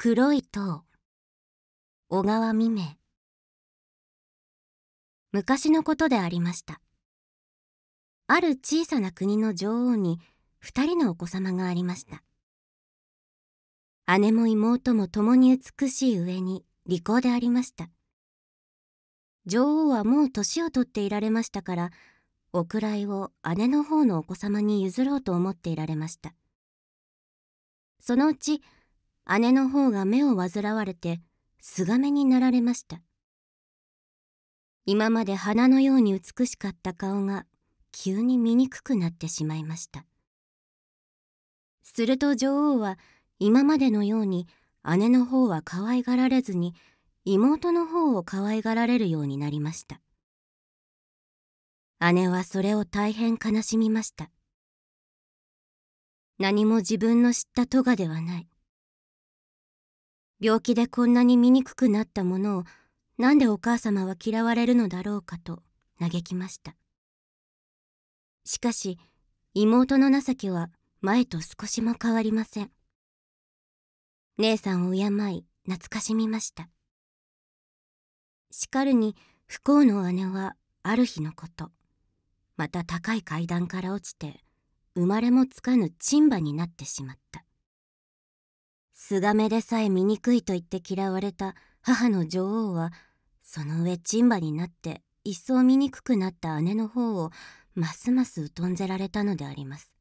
黒い塔小川未明昔のことでありましたある小さな国の女王に2人のお子様がありました姉も妹も共に美しい上に利口でありました女王はもう年を取っていられましたからお位を姉の方のお子様に譲ろうと思っていられましたそのうち姉の方が目を煩われてすがめになられました今まで花のように美しかった顔が急に醜くなってしまいましたすると女王は今までのように姉の方は可愛がられずに妹の方を可愛がられるようになりました姉はそれを大変悲しみました何も自分の知ったトガではない病気でこんなに醜くなったものをなんでお母様は嫌われるのだろうかと嘆きましたしかし妹の情けは前と少しも変わりません姉さんを敬い懐かしみましたしかるに不幸の姉はある日のことまた高い階段から落ちて生まれもつかぬ賃馬になってしまったスガメでさえ醜いと言って嫌われた母の女王はその上チンバになって一層醜くなった姉の方をますます疎んぜられたのであります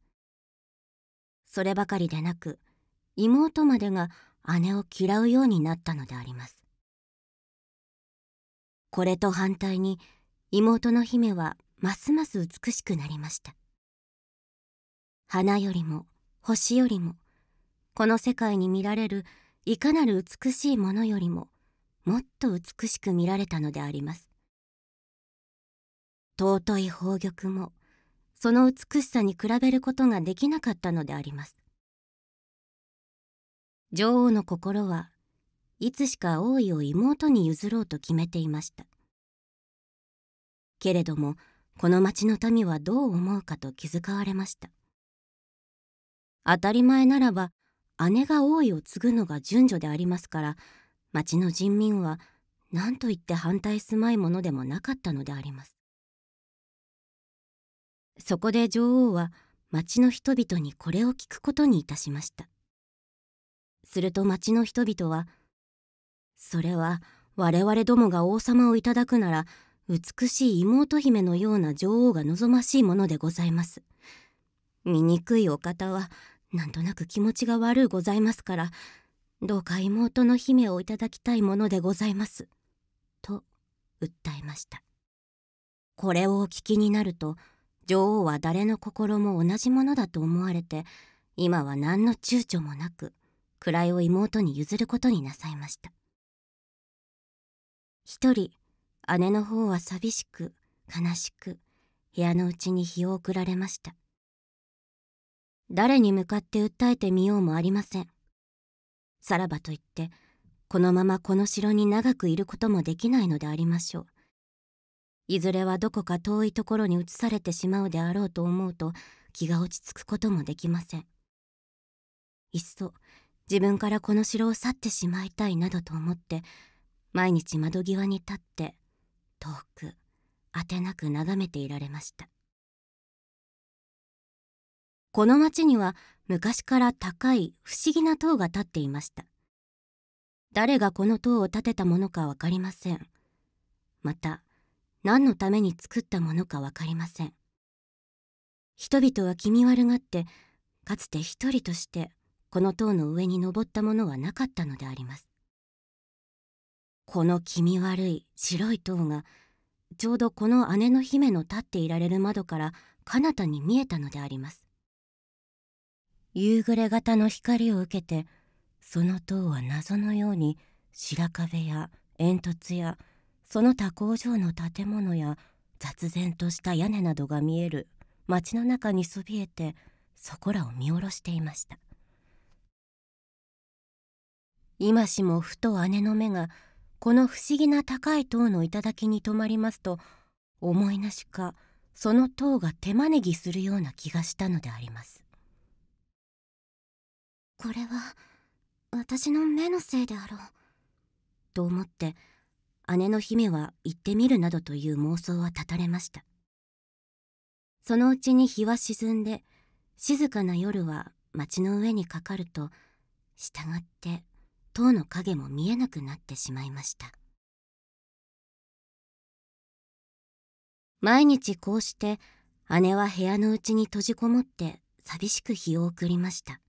そればかりでなく妹までが姉を嫌うようになったのでありますこれと反対に妹の姫はますます美しくなりました花よりも星よりもこの世界に見られるいかなる美しいものよりももっと美しく見られたのであります尊い宝玉もその美しさに比べることができなかったのであります女王の心はいつしか王位を妹に譲ろうと決めていましたけれどもこの町の民はどう思うかと気遣われました当たり前ならば姉が王位を継ぐのが順序でありますから町の人民は何と言って反対すまいものでもなかったのでありますそこで女王は町の人々にこれを聞くことにいたしましたすると町の人々は「それは我々どもが王様をいただくなら美しい妹姫のような女王が望ましいものでございます。醜いお方はなんとなく気持ちが悪うございますからどうか妹の姫をいただきたいものでございます」と訴えましたこれをお聞きになると女王は誰の心も同じものだと思われて今は何の躊躇もなく位を妹に譲ることになさいました一人姉の方は寂しく悲しく部屋のうちに日を送られました誰に向かって訴えてみようもありませんさらばといってこのままこの城に長くいることもできないのでありましょういずれはどこか遠いところに移されてしまうであろうと思うと気が落ち着くこともできませんいっそ自分からこの城を去ってしまいたいなどと思って毎日窓際に立って遠くあてなく眺めていられましたこの町には昔から高い不思議な塔が建っていました誰がこの塔を建てたものか分かりませんまた何のために作ったものか分かりません人々は気味悪がってかつて一人としてこの塔の上に登ったものはなかったのでありますこの気味悪い白い塔がちょうどこの姉の姫の立っていられる窓から彼方に見えたのであります夕暮れ型の光を受けてその塔は謎のように白壁や煙突やその他工場の建物や雑然とした屋根などが見える町の中にそびえてそこらを見下ろしていました今しもふと姉の目がこの不思議な高い塔の頂に止まりますと思いなしかその塔が手招きするような気がしたのでありますこれは私の目のせいであろうと思って姉の姫は行ってみるなどという妄想は絶たれましたそのうちに日は沈んで静かな夜は町の上にかかると従って塔の影も見えなくなってしまいました毎日こうして姉は部屋のうちに閉じこもって寂しく日を送りました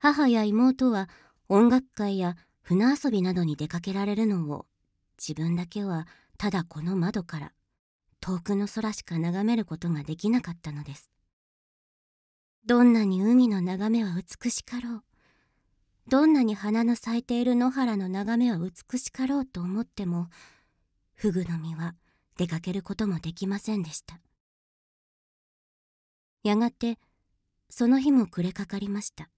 母や妹は音楽会や船遊びなどに出かけられるのを自分だけはただこの窓から遠くの空しか眺めることができなかったのですどんなに海の眺めは美しかろうどんなに花の咲いている野原の眺めは美しかろうと思ってもフグの実は出かけることもできませんでしたやがてその日も暮れかかりました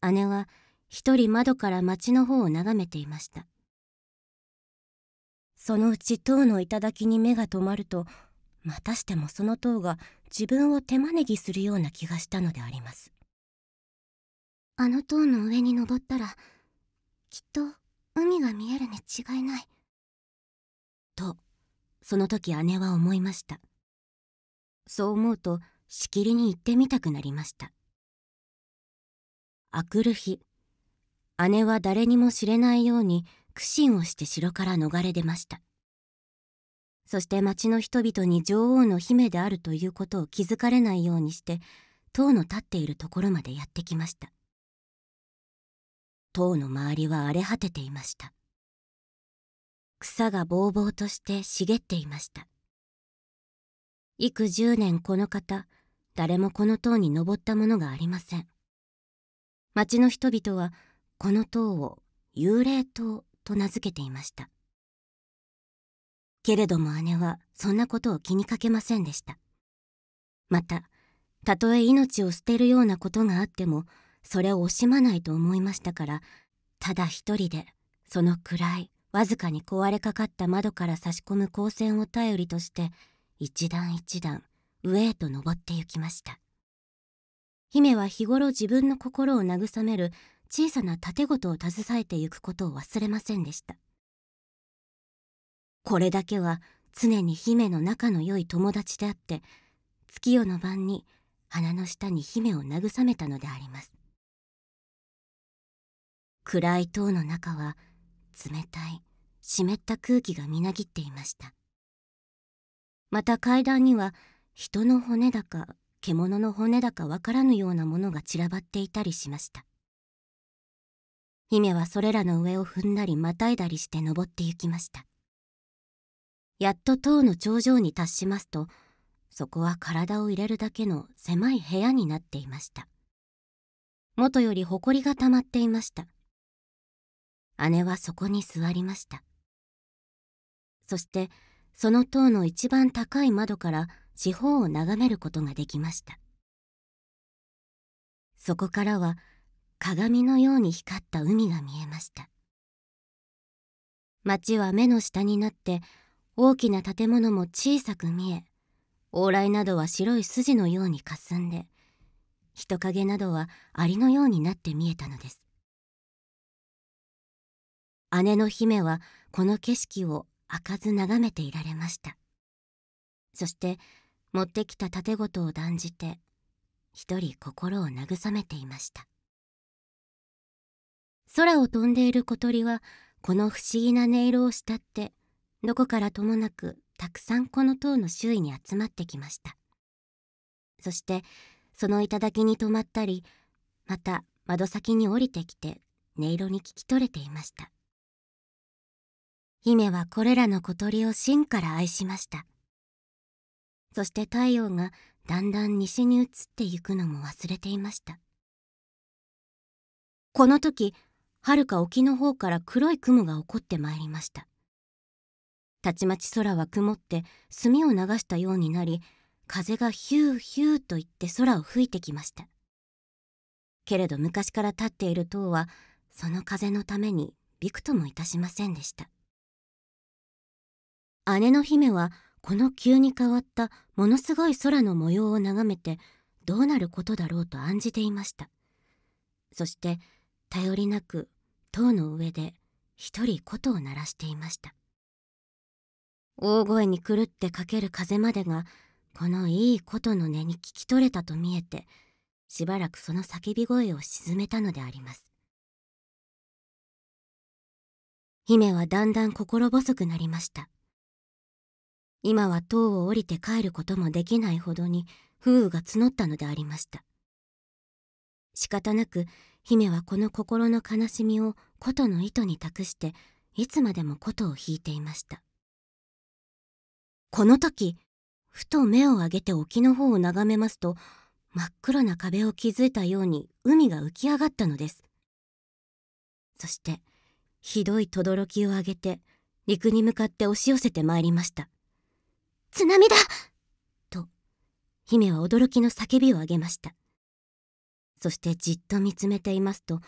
姉は一人窓から町の方を眺めていましたそのうち塔の頂に目が止まるとまたしてもその塔が自分を手招きするような気がしたのでありますあの塔の上に登ったらきっと海が見えるに違いないとその時姉は思いましたそう思うとしきりに行ってみたくなりましたあくる日姉は誰にも知れないように苦心をして城から逃れ出ましたそして町の人々に女王の姫であるということを気づかれないようにして塔の立っているところまでやってきました塔の周りは荒れ果てていました草がぼうぼうとして茂っていました幾十年この方誰もこの塔に登ったものがありません町の人々はこの塔を幽霊塔と名付けていましたけれども姉はそんなことを気にかけませんでしたまたたとえ命を捨てるようなことがあってもそれを惜しまないと思いましたからただ一人でその暗いわずかに壊れかかった窓から差し込む光線を頼りとして一段一段上へと登って行きました姫は日頃自分の心を慰める小さな盾事を携えてゆくことを忘れませんでしたこれだけは常に姫の仲の良い友達であって月夜の晩に花の下に姫を慰めたのであります暗い塔の中は冷たい湿った空気がみなぎっていましたまた階段には人の骨だか獣の骨だかわからぬようなものが散らばっていたりしました姫はそれらの上を踏んだりまたいだりして登って行きましたやっと塔の頂上に達しますとそこは体を入れるだけの狭い部屋になっていました元より埃がたまっていました姉はそこに座りましたそしてその塔の一番高い窓から四方を眺めることができましたそこからは鏡のように光った海が見えました町は目の下になって大きな建物も小さく見え往来などは白い筋のようにかすんで人影などはアリのようになって見えたのです姉の姫はこの景色を開かず眺めていられましたそして持ってきた盾事を断じて一人心を慰めていました空を飛んでいる小鳥はこの不思議な音色を慕ってどこからともなくたくさんこの塔の周囲に集まってきましたそしてその頂に泊まったりまた窓先に降りてきて音色に聞き取れていました姫はこれらの小鳥を真から愛しましたそして太陽がだんだん西に移ってゆくのも忘れていましたこの時はるか沖の方から黒い雲が起こってまいりましたたちまち空は曇って墨を流したようになり風がヒューヒューと言って空を吹いてきましたけれど昔から立っている塔はその風のためにびくともいたしませんでした姉の姫はこの急に変わったものすごい空の模様を眺めてどうなることだろうと案じていましたそして頼りなく塔の上で一人琴を鳴らしていました大声に狂ってかける風までがこのいい琴の音に聞き取れたと見えてしばらくその叫び声を沈めたのであります姫はだんだん心細くなりました今は塔を降りて帰ることもできないほどに風雨が募ったのでありました仕方なく姫はこの心の悲しみを琴の糸に託していつまでも琴を引いていましたこの時ふと目を上げて沖の方を眺めますと真っ黒な壁を築いたように海が浮き上がったのですそしてひどい轟を上げて陸に向かって押し寄せてまいりました津波だと、姫は驚きの叫びをあげました。そしてじっと見つめていますと、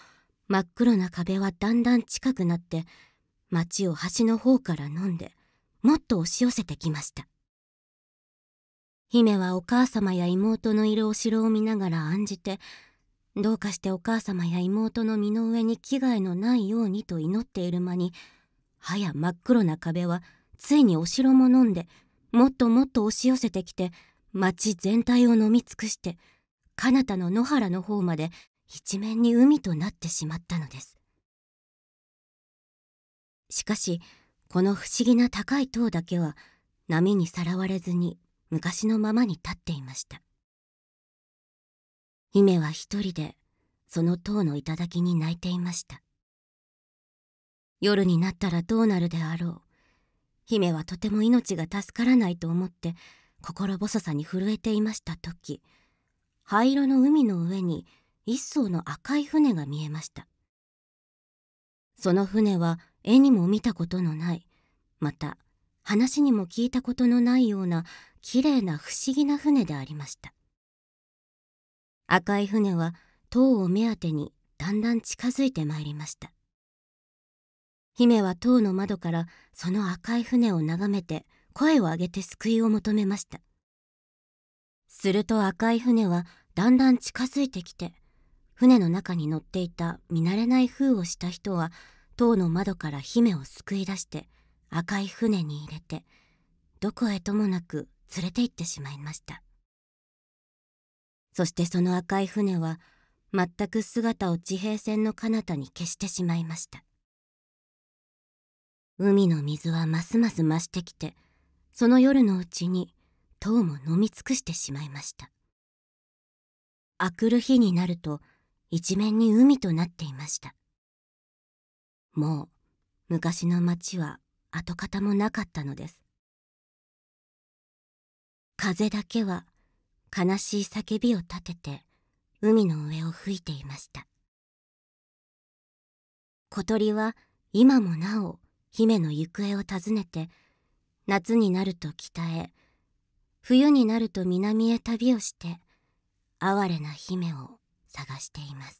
真っ黒な壁はだんだん近くなって、街を端の方から飲んで、もっと押し寄せてきました。姫はお母様や妹のいるお城を見ながら案じて、どうかしてお母様や妹の身の上に危害のないようにと祈っている間に、はや真っ黒な壁はついにお城も飲んでもっともっと押し寄せてきて町全体を飲み尽くして彼方の野原の方まで一面に海となってしまったのですしかしこの不思議な高い塔だけは波にさらわれずに昔のままに立っていました姫は一人でその塔の頂に泣いていました夜になったらどうなるであろう姫はとても命が助からないと思って心細さに震えていました時灰色の海の上に一艘の赤い船が見えましたその船は絵にも見たことのないまた話にも聞いたことのないようなきれいな不思議な船でありました赤い船は塔を目当てにだんだん近づいてまいりました姫は塔の窓からその赤い船を眺めて声を上げて救いを求めましたすると赤い船はだんだん近づいてきて船の中に乗っていた見慣れない風をした人は塔の窓から姫を救い出して赤い船に入れてどこへともなく連れて行ってしまいましたそしてその赤い船は全く姿を地平線の彼方に消してしまいました海の水はますます増してきてその夜のうちに塔も飲み尽くしてしまいましたあくる日になると一面に海となっていましたもう昔の町は跡形もなかったのです風だけは悲しい叫びを立てて海の上を吹いていました小鳥は今もなお姫の行方を訪ねて夏になると北へ冬になると南へ旅をして哀れな姫を探しています